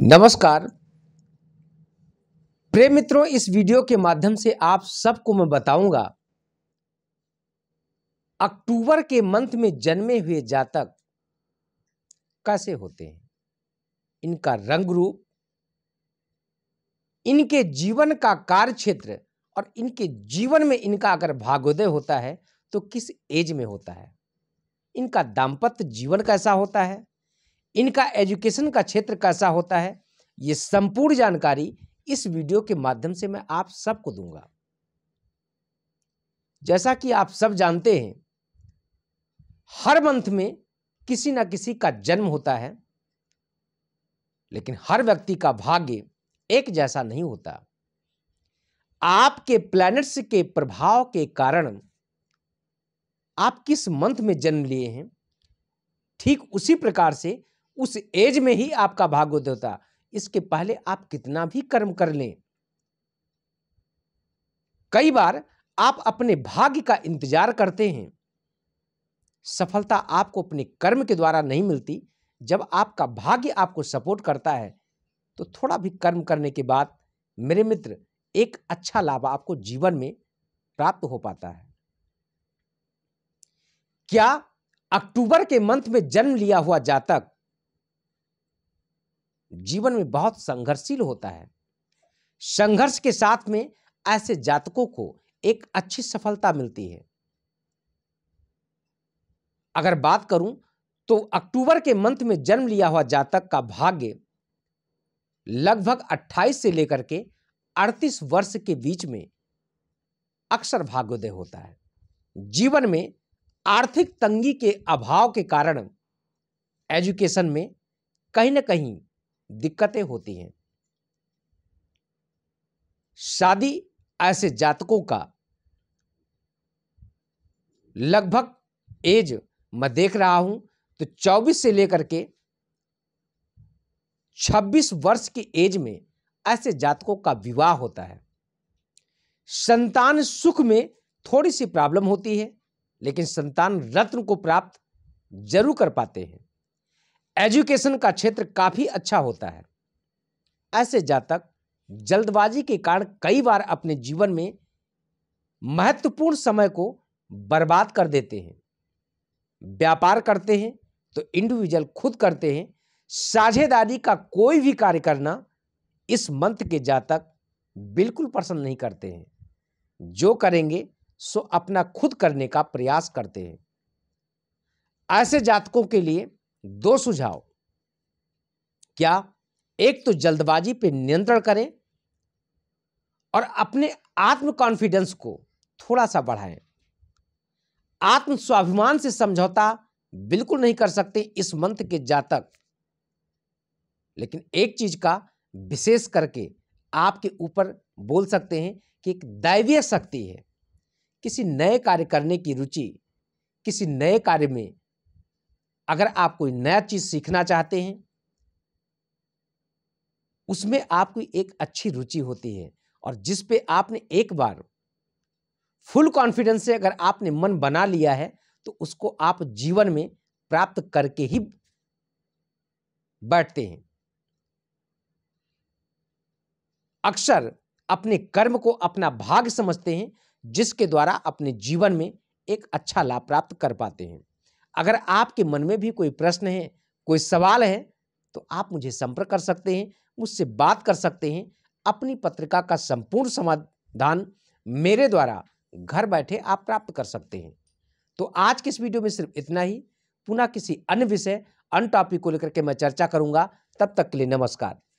नमस्कार प्रेम मित्रों इस वीडियो के माध्यम से आप सबको मैं बताऊंगा अक्टूबर के मंथ में जन्मे हुए जातक कैसे होते हैं इनका रंग रूप इनके जीवन का कार्य क्षेत्र और इनके जीवन में इनका अगर भागोदय होता है तो किस एज में होता है इनका दाम्पत्य जीवन कैसा होता है इनका एजुकेशन का क्षेत्र कैसा होता है ये संपूर्ण जानकारी इस वीडियो के माध्यम से मैं आप सबको दूंगा जैसा कि आप सब जानते हैं हर मंथ में किसी ना किसी का जन्म होता है लेकिन हर व्यक्ति का भाग्य एक जैसा नहीं होता आपके प्लैनेट्स के प्रभाव के कारण आप किस मंथ में जन्म लिए हैं ठीक उसी प्रकार से उस एज में ही आपका भाग्योदय होता इसके पहले आप कितना भी कर्म कर लें कई बार आप अपने भाग्य का इंतजार करते हैं सफलता आपको अपने कर्म के द्वारा नहीं मिलती जब आपका भाग्य आपको सपोर्ट करता है तो थोड़ा भी कर्म करने के बाद मेरे मित्र एक अच्छा लाभ आपको जीवन में प्राप्त हो पाता है क्या अक्टूबर के मंथ में जन्म लिया हुआ जातक जीवन में बहुत संघर्षशील होता है संघर्ष के साथ में ऐसे जातकों को एक अच्छी सफलता मिलती है अगर बात करूं तो अक्टूबर के मंथ में जन्म लिया हुआ जातक का भाग्य लगभग 28 से लेकर के 38 वर्ष के बीच में अक्सर भाग्योदय होता है जीवन में आर्थिक तंगी के अभाव के कारण एजुकेशन में कहीं ना कहीं दिक्कतें होती हैं शादी ऐसे जातकों का लगभग एज मैं देख रहा हूं तो 24 से लेकर के 26 वर्ष की एज में ऐसे जातकों का विवाह होता है संतान सुख में थोड़ी सी प्रॉब्लम होती है लेकिन संतान रत्न को प्राप्त जरूर कर पाते हैं एजुकेशन का क्षेत्र काफ़ी अच्छा होता है ऐसे जातक जल्दबाजी के कारण कई बार अपने जीवन में महत्वपूर्ण समय को बर्बाद कर देते हैं व्यापार करते हैं तो इंडिविजुअल खुद करते हैं साझेदारी का कोई भी कार्य करना इस मंथ के जातक बिल्कुल पसंद नहीं करते हैं जो करेंगे सो अपना खुद करने का प्रयास करते हैं ऐसे जातकों के लिए दो सुझाव क्या एक तो जल्दबाजी पे नियंत्रण करें और अपने आत्म कॉन्फिडेंस को थोड़ा सा बढ़ाएं आत्म स्वाभिमान से समझौता बिल्कुल नहीं कर सकते इस मंथ के जातक लेकिन एक चीज का विशेष करके आपके ऊपर बोल सकते हैं कि एक दैवीय शक्ति है किसी नए कार्य करने की रुचि किसी नए कार्य में अगर आप कोई नया चीज़ सीखना चाहते हैं उसमें आपकी एक अच्छी रुचि होती है और जिस पे आपने एक बार फुल कॉन्फिडेंस से अगर आपने मन बना लिया है तो उसको आप जीवन में प्राप्त करके ही बैठते हैं अक्सर अपने कर्म को अपना भाग समझते हैं जिसके द्वारा अपने जीवन में एक अच्छा लाभ प्राप्त कर पाते हैं अगर आपके मन में भी कोई प्रश्न है कोई सवाल है तो आप मुझे संपर्क कर सकते हैं मुझसे बात कर सकते हैं अपनी पत्रिका का संपूर्ण समाधान मेरे द्वारा घर बैठे आप प्राप्त कर सकते हैं तो आज के इस वीडियो में सिर्फ इतना ही पुनः किसी अन्य विषय अन्य टॉपिक को लेकर के मैं चर्चा करूंगा तब तक के लिए नमस्कार